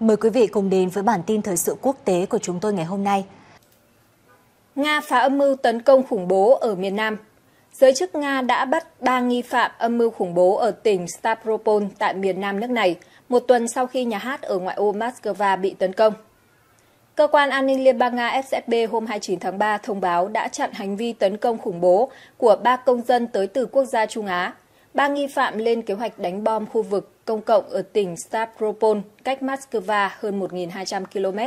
Mời quý vị cùng đến với bản tin thời sự quốc tế của chúng tôi ngày hôm nay. Nga phá âm mưu tấn công khủng bố ở miền Nam. Giới chức Nga đã bắt 3 nghi phạm âm mưu khủng bố ở tỉnh Stavropol tại miền Nam nước này, một tuần sau khi nhà hát ở ngoại ô Moscow bị tấn công. Cơ quan an ninh Liên bang Nga FSB hôm 29 tháng 3 thông báo đã chặn hành vi tấn công khủng bố của ba công dân tới từ quốc gia Trung Á, Ba nghi phạm lên kế hoạch đánh bom khu vực công cộng ở tỉnh Stavropol, cách Moscow hơn 1.200 km.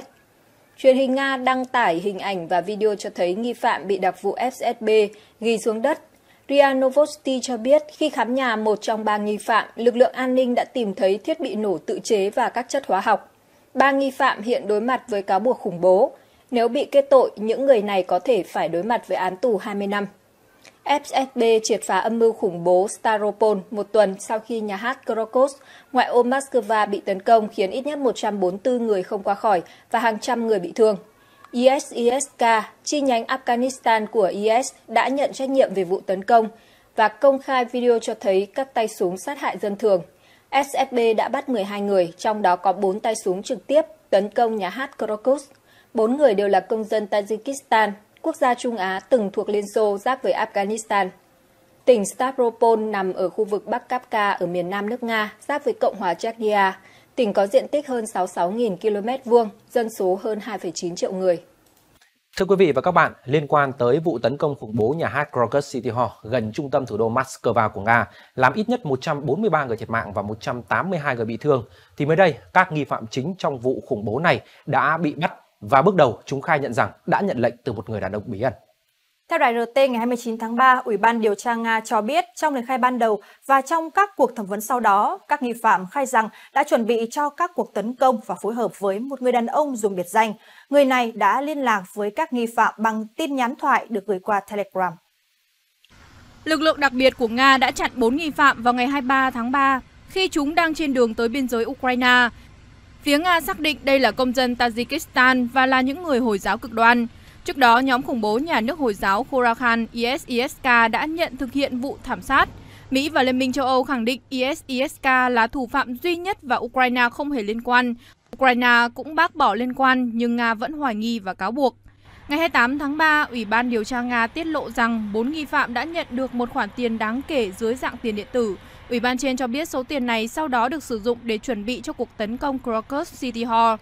Truyền hình Nga đăng tải hình ảnh và video cho thấy nghi phạm bị đặc vụ FSB ghi xuống đất. Ria Novosti cho biết khi khám nhà một trong ba nghi phạm, lực lượng an ninh đã tìm thấy thiết bị nổ tự chế và các chất hóa học. Ba nghi phạm hiện đối mặt với cáo buộc khủng bố. Nếu bị kết tội, những người này có thể phải đối mặt với án tù 20 năm. FSB triệt phá âm mưu khủng bố Staropol một tuần sau khi nhà hát Krokos, ngoại ô Moscow bị tấn công khiến ít nhất 144 người không qua khỏi và hàng trăm người bị thương. ISISK, chi nhánh Afghanistan của IS, đã nhận trách nhiệm về vụ tấn công và công khai video cho thấy các tay súng sát hại dân thường. SFB đã bắt 12 người, trong đó có 4 tay súng trực tiếp tấn công nhà hát Krokos. 4 người đều là công dân Tajikistan, quốc gia Trung Á từng thuộc Liên Xô giáp với Afghanistan. Tỉnh Stavropol nằm ở khu vực Bắc Kapka ở miền nam nước Nga, giáp với Cộng hòa Chechnya. Tỉnh có diện tích hơn 66.000 km vuông, dân số hơn 2,9 triệu người. Thưa quý vị và các bạn, liên quan tới vụ tấn công khủng bố nhà hát Krokus City Hall gần trung tâm thủ đô Moscow của Nga, làm ít nhất 143 người thiệt mạng và 182 người bị thương, thì mới đây các nghi phạm chính trong vụ khủng bố này đã bị bắt và bước đầu chúng khai nhận rằng đã nhận lệnh từ một người đàn ông bí ẩn. Theo đài RT ngày 29 tháng 3, Ủy ban điều tra Nga cho biết trong lời khai ban đầu và trong các cuộc thẩm vấn sau đó, các nghi phạm khai rằng đã chuẩn bị cho các cuộc tấn công và phối hợp với một người đàn ông dùng biệt danh. Người này đã liên lạc với các nghi phạm bằng tin nhắn thoại được gửi qua Telegram. Lực lượng đặc biệt của Nga đã chặn 4 nghi phạm vào ngày 23 tháng 3 khi chúng đang trên đường tới biên giới Ukraine Phía Nga xác định đây là công dân Tajikistan và là những người Hồi giáo cực đoan. Trước đó, nhóm khủng bố nhà nước Hồi giáo Khorakan ISISK đã nhận thực hiện vụ thảm sát. Mỹ và Liên minh châu Âu khẳng định ISISK là thủ phạm duy nhất và Ukraine không hề liên quan. Ukraine cũng bác bỏ liên quan nhưng Nga vẫn hoài nghi và cáo buộc. Ngày 28 tháng 3, Ủy ban điều tra Nga tiết lộ rằng 4 nghi phạm đã nhận được một khoản tiền đáng kể dưới dạng tiền điện tử – Ủy ban trên cho biết số tiền này sau đó được sử dụng để chuẩn bị cho cuộc tấn công Crocus City Hall.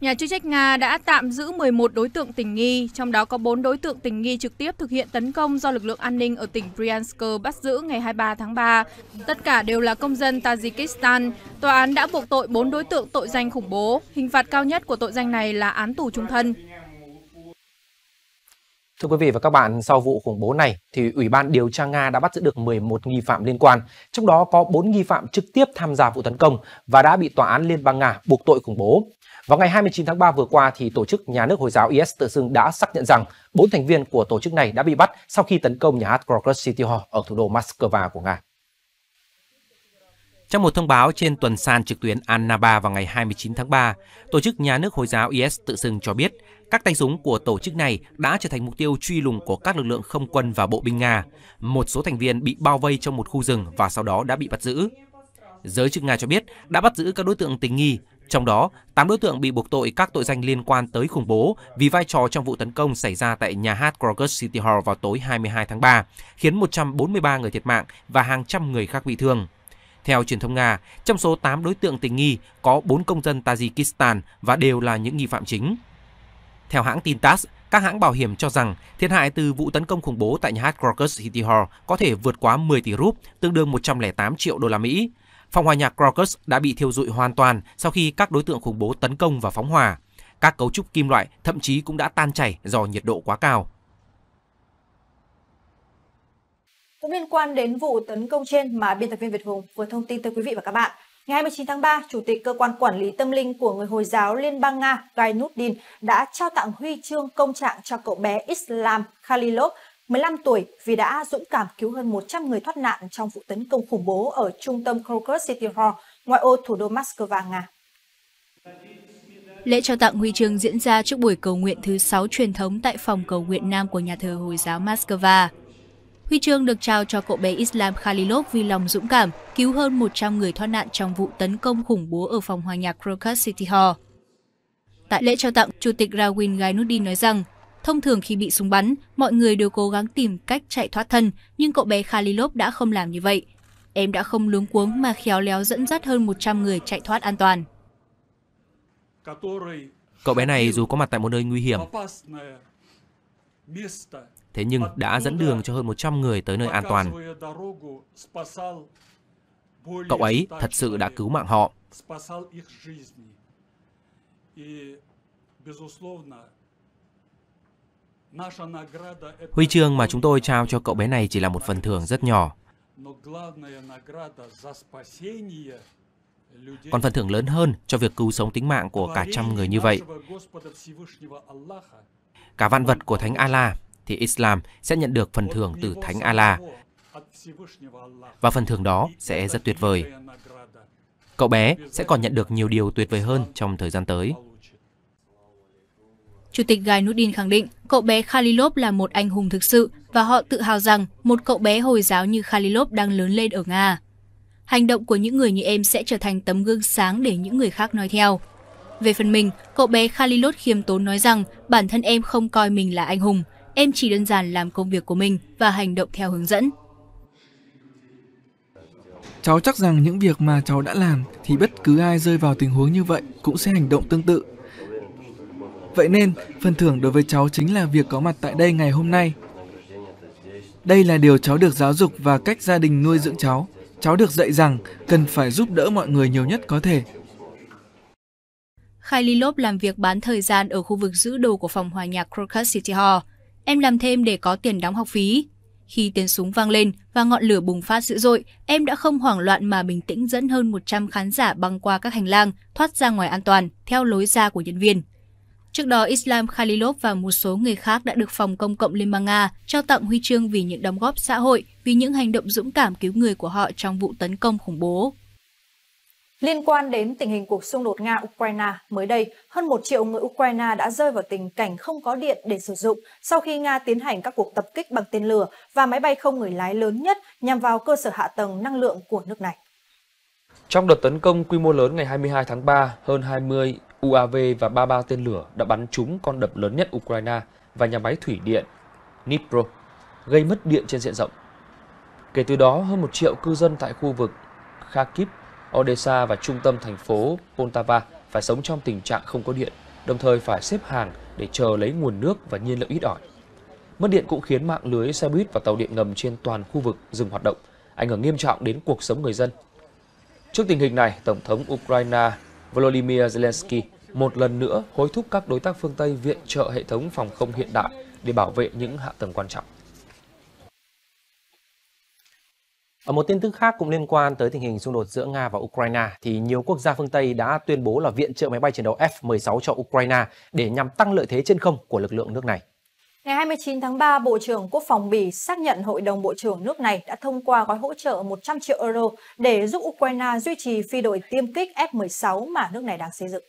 Nhà chức trách Nga đã tạm giữ 11 đối tượng tình nghi, trong đó có 4 đối tượng tình nghi trực tiếp thực hiện tấn công do lực lượng an ninh ở tỉnh Bryansk bắt giữ ngày 23 tháng 3. Tất cả đều là công dân Tajikistan. Tòa án đã buộc tội 4 đối tượng tội danh khủng bố. Hình phạt cao nhất của tội danh này là án tù trung thân. Thưa quý vị và các bạn, sau vụ khủng bố này thì Ủy ban điều tra Nga đã bắt giữ được 11 nghi phạm liên quan, trong đó có 4 nghi phạm trực tiếp tham gia vụ tấn công và đã bị tòa án Liên bang Nga buộc tội khủng bố. Vào ngày 29 tháng 3 vừa qua thì tổ chức nhà nước Hồi giáo IS tự xưng đã xác nhận rằng 4 thành viên của tổ chức này đã bị bắt sau khi tấn công nhà hát Krokus City Hall ở thủ đô Moscow của Nga. Trong một thông báo trên tuần san trực tuyến Annaba vào ngày 29 tháng 3, tổ chức nhà nước Hồi giáo IS tự xưng cho biết các tay súng của tổ chức này đã trở thành mục tiêu truy lùng của các lực lượng không quân và bộ binh Nga. Một số thành viên bị bao vây trong một khu rừng và sau đó đã bị bắt giữ. Giới chức Nga cho biết đã bắt giữ các đối tượng tình nghi, trong đó 8 đối tượng bị buộc tội các tội danh liên quan tới khủng bố vì vai trò trong vụ tấn công xảy ra tại nhà hát Kroger City Hall vào tối 22 tháng 3, khiến 143 người thiệt mạng và hàng trăm người khác bị thương. Theo truyền thông Nga, trong số 8 đối tượng tình nghi có 4 công dân Tajikistan và đều là những nghi phạm chính. Theo hãng tin TASS, các hãng bảo hiểm cho rằng thiệt hại từ vụ tấn công khủng bố tại nhà hát Crocus City Hall có thể vượt quá 10 tỷ rúp, tương đương 108 triệu đô la Mỹ. Phòng hòa nhạc Crocus đã bị thiêu dụi hoàn toàn sau khi các đối tượng khủng bố tấn công và phóng hỏa. Các cấu trúc kim loại thậm chí cũng đã tan chảy do nhiệt độ quá cao. Cũng liên quan đến vụ tấn công trên mà biên tập viên Việt Hùng vừa thông tin tới quý vị và các bạn, Ngày 29 tháng 3, Chủ tịch Cơ quan Quản lý Tâm linh của Người Hồi giáo Liên bang Nga Gai Gainuddin đã trao tặng huy chương công trạng cho cậu bé Islam Khalilov, 15 tuổi vì đã dũng cảm cứu hơn 100 người thoát nạn trong vụ tấn công khủng bố ở trung tâm Krokus City Hall, ngoại ô thủ đô Moscow, Nga. Lễ trao tặng huy chương diễn ra trước buổi cầu nguyện thứ 6 truyền thống tại phòng cầu nguyện nam của nhà thờ Hồi giáo Moscow. Huy chương được trao cho cậu bé Islam Khalilov vì lòng dũng cảm, cứu hơn 100 người thoát nạn trong vụ tấn công khủng bố ở phòng hòa nhạc Crocus City Hall. Tại lễ trao tặng, Chủ tịch Rawin Gainuddin nói rằng, thông thường khi bị súng bắn, mọi người đều cố gắng tìm cách chạy thoát thân, nhưng cậu bé Khalilov đã không làm như vậy. Em đã không luống cuống mà khéo léo dẫn dắt hơn 100 người chạy thoát an toàn. Cậu bé này dù có mặt tại một nơi nguy hiểm, Thế nhưng đã dẫn đường cho hơn 100 người tới nơi an toàn. Cậu ấy thật sự đã cứu mạng họ. Huy chương mà chúng tôi trao cho cậu bé này chỉ là một phần thưởng rất nhỏ. Còn phần thưởng lớn hơn cho việc cứu sống tính mạng của cả trăm người như vậy. Cả vạn vật của Thánh Allah thì Islam sẽ nhận được phần thưởng từ Thánh Allah. Và phần thưởng đó sẽ rất tuyệt vời. Cậu bé sẽ còn nhận được nhiều điều tuyệt vời hơn trong thời gian tới. Chủ tịch Gai Nudin khẳng định cậu bé Khalilov là một anh hùng thực sự và họ tự hào rằng một cậu bé Hồi giáo như Khalilov đang lớn lên ở Nga. Hành động của những người như em sẽ trở thành tấm gương sáng để những người khác nói theo. Về phần mình, cậu bé Khalilot khiêm tốn nói rằng bản thân em không coi mình là anh hùng, em chỉ đơn giản làm công việc của mình và hành động theo hướng dẫn. Cháu chắc rằng những việc mà cháu đã làm thì bất cứ ai rơi vào tình huống như vậy cũng sẽ hành động tương tự. Vậy nên, phần thưởng đối với cháu chính là việc có mặt tại đây ngày hôm nay. Đây là điều cháu được giáo dục và cách gia đình nuôi dưỡng cháu. Cháu được dạy rằng cần phải giúp đỡ mọi người nhiều nhất có thể Khalilov làm việc bán thời gian ở khu vực giữ đồ của phòng hòa nhạc Crocus City Hall. Em làm thêm để có tiền đóng học phí. Khi tiếng súng vang lên và ngọn lửa bùng phát dữ dội, em đã không hoảng loạn mà bình tĩnh dẫn hơn 100 khán giả băng qua các hành lang, thoát ra ngoài an toàn, theo lối ra của nhân viên. Trước đó, Islam Khalilov và một số người khác đã được Phòng Công cộng Liên bang Nga trao tặng huy chương vì những đóng góp xã hội, vì những hành động dũng cảm cứu người của họ trong vụ tấn công khủng bố. Liên quan đến tình hình cuộc xung đột Nga-Ukraine, mới đây, hơn một triệu người Ukraine đã rơi vào tình cảnh không có điện để sử dụng sau khi Nga tiến hành các cuộc tập kích bằng tên lửa và máy bay không người lái lớn nhất nhằm vào cơ sở hạ tầng năng lượng của nước này. Trong đợt tấn công quy mô lớn ngày 22 tháng 3, hơn 20 UAV và 33 tên lửa đã bắn trúng con đập lớn nhất Ukraine và nhà máy thủy điện Dnipro, gây mất điện trên diện rộng. Kể từ đó, hơn một triệu cư dân tại khu vực Kharkiv Odessa và trung tâm thành phố Poltava phải sống trong tình trạng không có điện, đồng thời phải xếp hàng để chờ lấy nguồn nước và nhiên liệu ít ỏi. Mất điện cũng khiến mạng lưới xe buýt và tàu điện ngầm trên toàn khu vực dừng hoạt động, ảnh hưởng nghiêm trọng đến cuộc sống người dân. Trước tình hình này, Tổng thống Ukraine Volodymyr Zelensky một lần nữa hối thúc các đối tác phương Tây viện trợ hệ thống phòng không hiện đại để bảo vệ những hạ tầng quan trọng. Ở một tin tức khác cũng liên quan tới tình hình xung đột giữa Nga và Ukraine thì nhiều quốc gia phương Tây đã tuyên bố là viện trợ máy bay chiến đấu F-16 cho Ukraine để nhằm tăng lợi thế trên không của lực lượng nước này. Ngày 29 tháng 3, Bộ trưởng Quốc phòng Bỉ xác nhận Hội đồng Bộ trưởng nước này đã thông qua gói hỗ trợ 100 triệu euro để giúp Ukraine duy trì phi đội tiêm kích F-16 mà nước này đang xây dựng.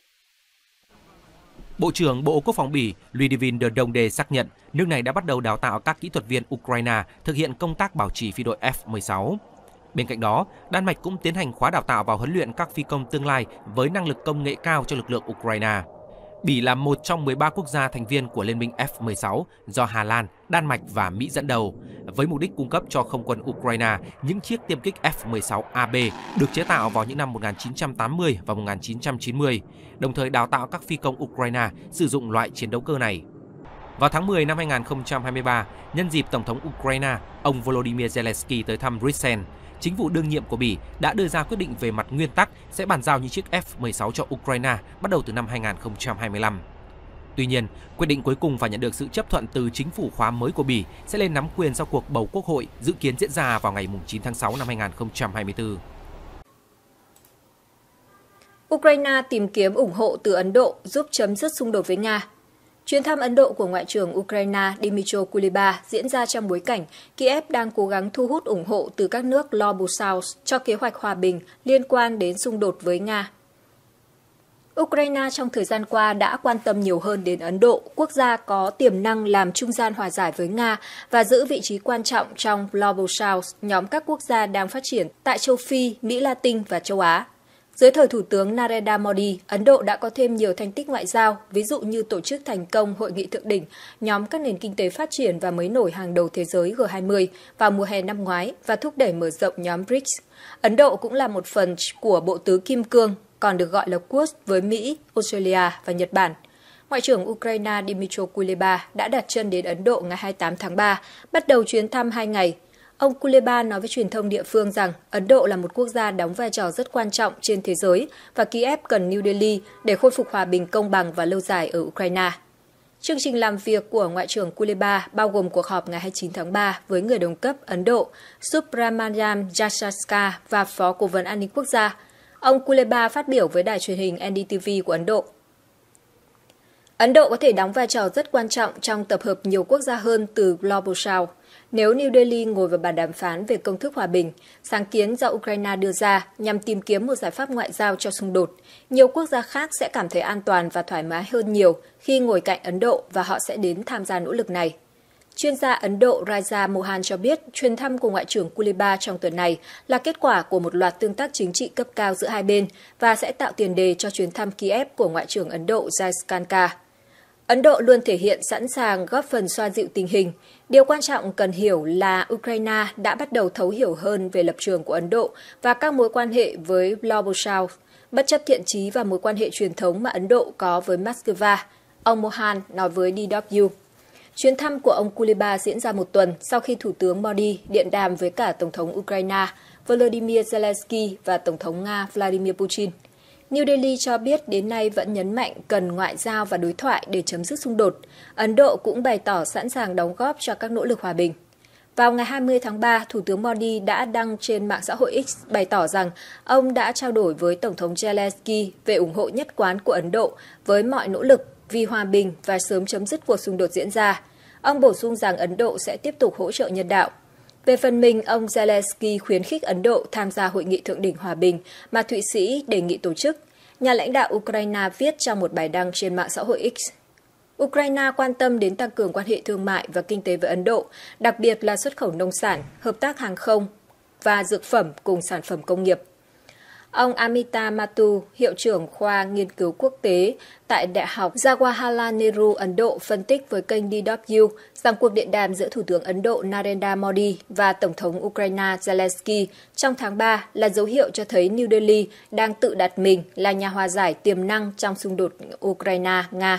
Bộ trưởng Bộ Quốc phòng Bỉ Ludivine de Donde xác nhận nước này đã bắt đầu đào tạo các kỹ thuật viên Ukraine thực hiện công tác bảo trì phi đội F-16. Bên cạnh đó, Đan Mạch cũng tiến hành khóa đào tạo và huấn luyện các phi công tương lai với năng lực công nghệ cao cho lực lượng Ukraine. Bỉ là một trong 13 quốc gia thành viên của Liên minh F-16 do Hà Lan, Đan Mạch và Mỹ dẫn đầu, với mục đích cung cấp cho không quân Ukraine những chiếc tiêm kích F-16AB được chế tạo vào những năm 1980 và 1990, đồng thời đào tạo các phi công Ukraine sử dụng loại chiến đấu cơ này. Vào tháng 10 năm 2023, nhân dịp Tổng thống Ukraine, ông Volodymyr Zelensky tới thăm Bruxelles, chính phủ đương nhiệm của Bỉ đã đưa ra quyết định về mặt nguyên tắc sẽ bàn giao những chiếc F-16 cho Ukraine bắt đầu từ năm 2025. Tuy nhiên, quyết định cuối cùng và nhận được sự chấp thuận từ chính phủ khóa mới của Bỉ sẽ lên nắm quyền sau cuộc bầu quốc hội dự kiến diễn ra vào ngày 9 tháng 6 năm 2024. Ukraine tìm kiếm ủng hộ từ Ấn Độ giúp chấm dứt xung đột với Nga. Chuyến thăm Ấn Độ của Ngoại trưởng Ukraine Dmytro Kuleba diễn ra trong bối cảnh Kiev đang cố gắng thu hút ủng hộ từ các nước Global South cho kế hoạch hòa bình liên quan đến xung đột với Nga. Ukraine trong thời gian qua đã quan tâm nhiều hơn đến Ấn Độ, quốc gia có tiềm năng làm trung gian hòa giải với Nga và giữ vị trí quan trọng trong Global South, nhóm các quốc gia đang phát triển tại châu Phi, Mỹ Latin và châu Á. Dưới thời Thủ tướng Narendra Modi, Ấn Độ đã có thêm nhiều thành tích ngoại giao, ví dụ như tổ chức thành công hội nghị thượng đỉnh nhóm các nền kinh tế phát triển và mới nổi hàng đầu thế giới G20 vào mùa hè năm ngoái và thúc đẩy mở rộng nhóm BRICS. Ấn Độ cũng là một phần của bộ tứ Kim Cương, còn được gọi là Quad với Mỹ, Australia và Nhật Bản. Ngoại trưởng Ukraine Dmytro Kuleba đã đặt chân đến Ấn Độ ngày 28 tháng 3, bắt đầu chuyến thăm hai ngày Ông Kuleba nói với truyền thông địa phương rằng Ấn Độ là một quốc gia đóng vai trò rất quan trọng trên thế giới và Kiev cần New Delhi để khôi phục hòa bình công bằng và lâu dài ở Ukraine. Chương trình làm việc của Ngoại trưởng Kuleba bao gồm cuộc họp ngày 29 tháng 3 với người đồng cấp Ấn Độ Subramanyam Jaishankar và Phó Cố vấn An ninh Quốc gia. Ông Kuleba phát biểu với đài truyền hình NDTV của Ấn Độ. Ấn Độ có thể đóng vai trò rất quan trọng trong tập hợp nhiều quốc gia hơn từ Global South nếu New Delhi ngồi vào bàn đàm phán về công thức hòa bình, sáng kiến do Ukraine đưa ra nhằm tìm kiếm một giải pháp ngoại giao cho xung đột, nhiều quốc gia khác sẽ cảm thấy an toàn và thoải mái hơn nhiều khi ngồi cạnh Ấn Độ và họ sẽ đến tham gia nỗ lực này. Chuyên gia Ấn Độ Raja Mohan cho biết chuyến thăm của Ngoại trưởng Kuliba trong tuần này là kết quả của một loạt tương tác chính trị cấp cao giữa hai bên và sẽ tạo tiền đề cho chuyến thăm Kiev của Ngoại trưởng Ấn Độ Jaiskanka. Ấn Độ luôn thể hiện sẵn sàng góp phần xoa dịu tình hình. Điều quan trọng cần hiểu là Ukraine đã bắt đầu thấu hiểu hơn về lập trường của Ấn Độ và các mối quan hệ với Global South, bất chấp thiện trí và mối quan hệ truyền thống mà Ấn Độ có với Moscow, ông Mohan nói với DW. Chuyến thăm của ông Kuliba diễn ra một tuần sau khi Thủ tướng Modi điện đàm với cả Tổng thống Ukraine Volodymyr Zelensky và Tổng thống Nga Vladimir Putin. New Delhi cho biết đến nay vẫn nhấn mạnh cần ngoại giao và đối thoại để chấm dứt xung đột. Ấn Độ cũng bày tỏ sẵn sàng đóng góp cho các nỗ lực hòa bình. Vào ngày 20 tháng 3, Thủ tướng Modi đã đăng trên mạng xã hội X bày tỏ rằng ông đã trao đổi với Tổng thống Zelensky về ủng hộ nhất quán của Ấn Độ với mọi nỗ lực vì hòa bình và sớm chấm dứt cuộc xung đột diễn ra. Ông bổ sung rằng Ấn Độ sẽ tiếp tục hỗ trợ nhân đạo. Về phần mình, ông Zelensky khuyến khích Ấn Độ tham gia hội nghị thượng đỉnh hòa bình mà Thụy Sĩ đề nghị tổ chức nhà lãnh đạo Ukraine viết trong một bài đăng trên mạng xã hội X. Ukraine quan tâm đến tăng cường quan hệ thương mại và kinh tế với Ấn Độ, đặc biệt là xuất khẩu nông sản, hợp tác hàng không và dược phẩm cùng sản phẩm công nghiệp Ông Amita Matu, hiệu trưởng khoa nghiên cứu quốc tế tại Đại học Jawaharlal Nehru Ấn Độ phân tích với kênh DW rằng cuộc điện đàm giữa Thủ tướng Ấn Độ Narendra Modi và Tổng thống Ukraine Zelensky trong tháng 3 là dấu hiệu cho thấy New Delhi đang tự đặt mình là nhà hòa giải tiềm năng trong xung đột Ukraine-Nga.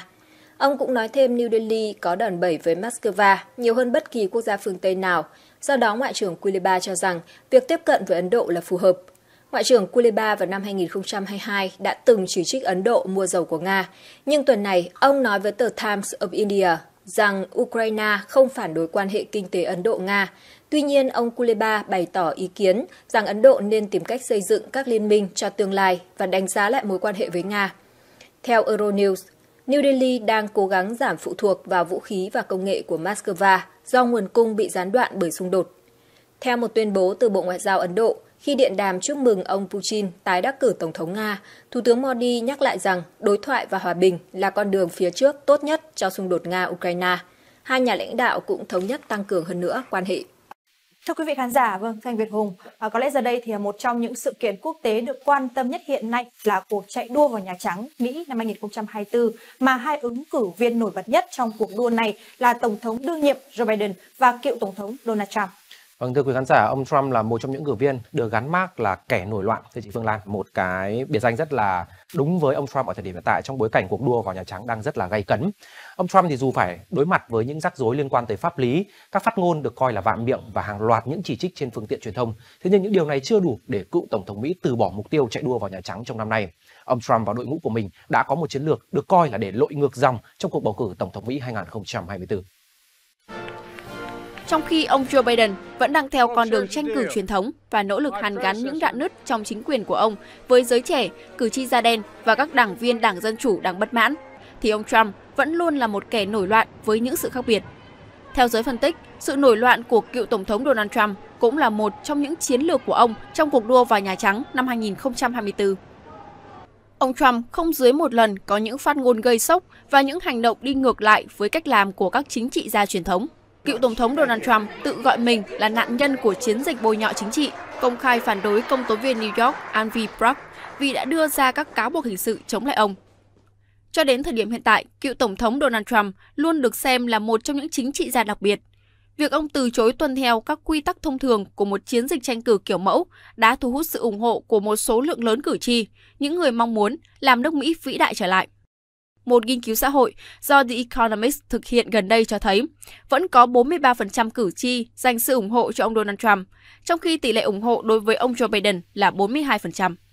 Ông cũng nói thêm New Delhi có đòn bẩy với Moscow nhiều hơn bất kỳ quốc gia phương Tây nào. Do đó, Ngoại trưởng Kuliba cho rằng việc tiếp cận với Ấn Độ là phù hợp – Ngoại trưởng Kuleba vào năm 2022 đã từng chỉ trích Ấn Độ mua dầu của Nga, nhưng tuần này ông nói với tờ Times of India rằng Ukraine không phản đối quan hệ kinh tế Ấn Độ-Nga. Tuy nhiên, ông Kuleba bày tỏ ý kiến rằng Ấn Độ nên tìm cách xây dựng các liên minh cho tương lai và đánh giá lại mối quan hệ với Nga. Theo Euronews, New Delhi đang cố gắng giảm phụ thuộc vào vũ khí và công nghệ của Moscow do nguồn cung bị gián đoạn bởi xung đột. Theo một tuyên bố từ Bộ Ngoại giao Ấn Độ, khi điện đàm chúc mừng ông Putin tái đắc cử Tổng thống Nga, Thủ tướng Modi nhắc lại rằng đối thoại và hòa bình là con đường phía trước tốt nhất cho xung đột Nga-Ukraine. Hai nhà lãnh đạo cũng thống nhất tăng cường hơn nữa quan hệ. Thưa quý vị khán giả, vâng, Thanh Việt Hùng, à, có lẽ giờ đây thì một trong những sự kiện quốc tế được quan tâm nhất hiện nay là cuộc chạy đua vào Nhà Trắng Mỹ năm 2024 mà hai ứng cử viên nổi bật nhất trong cuộc đua này là Tổng thống đương nhiệm Joe Biden và cựu Tổng thống Donald Trump. Vâng thưa quý khán giả, ông Trump là một trong những cử viên được gắn mác là kẻ nổi loạn thưa chị Phương Lan, một cái biệt danh rất là đúng với ông Trump ở thời điểm hiện tại trong bối cảnh cuộc đua vào Nhà Trắng đang rất là gay cấn. Ông Trump thì dù phải đối mặt với những rắc rối liên quan tới pháp lý, các phát ngôn được coi là vạm miệng và hàng loạt những chỉ trích trên phương tiện truyền thông. Thế nhưng những điều này chưa đủ để cựu tổng thống Mỹ từ bỏ mục tiêu chạy đua vào Nhà Trắng trong năm nay. Ông Trump và đội ngũ của mình đã có một chiến lược được coi là để lội ngược dòng trong cuộc bầu cử tổng thống Mỹ 2024 trong khi ông Joe Biden vẫn đang theo con đường tranh cử truyền thống và nỗ lực hàn gắn những rạn nứt trong chính quyền của ông với giới trẻ, cử tri da đen và các đảng viên Đảng Dân Chủ đang bất mãn, thì ông Trump vẫn luôn là một kẻ nổi loạn với những sự khác biệt. Theo giới phân tích, sự nổi loạn của cựu Tổng thống Donald Trump cũng là một trong những chiến lược của ông trong cuộc đua vào Nhà Trắng năm 2024. Ông Trump không dưới một lần có những phát ngôn gây sốc và những hành động đi ngược lại với cách làm của các chính trị gia truyền thống cựu Tổng thống Donald Trump tự gọi mình là nạn nhân của chiến dịch bôi nhọ chính trị, công khai phản đối công tố viên New York Alvin Bragg vì đã đưa ra các cáo buộc hình sự chống lại ông. Cho đến thời điểm hiện tại, cựu Tổng thống Donald Trump luôn được xem là một trong những chính trị gia đặc biệt. Việc ông từ chối tuân theo các quy tắc thông thường của một chiến dịch tranh cử kiểu mẫu đã thu hút sự ủng hộ của một số lượng lớn cử tri, những người mong muốn làm nước Mỹ vĩ đại trở lại một nghiên cứu xã hội do The Economist thực hiện gần đây cho thấy vẫn có 43% cử tri dành sự ủng hộ cho ông Donald Trump, trong khi tỷ lệ ủng hộ đối với ông Joe Biden là 42%.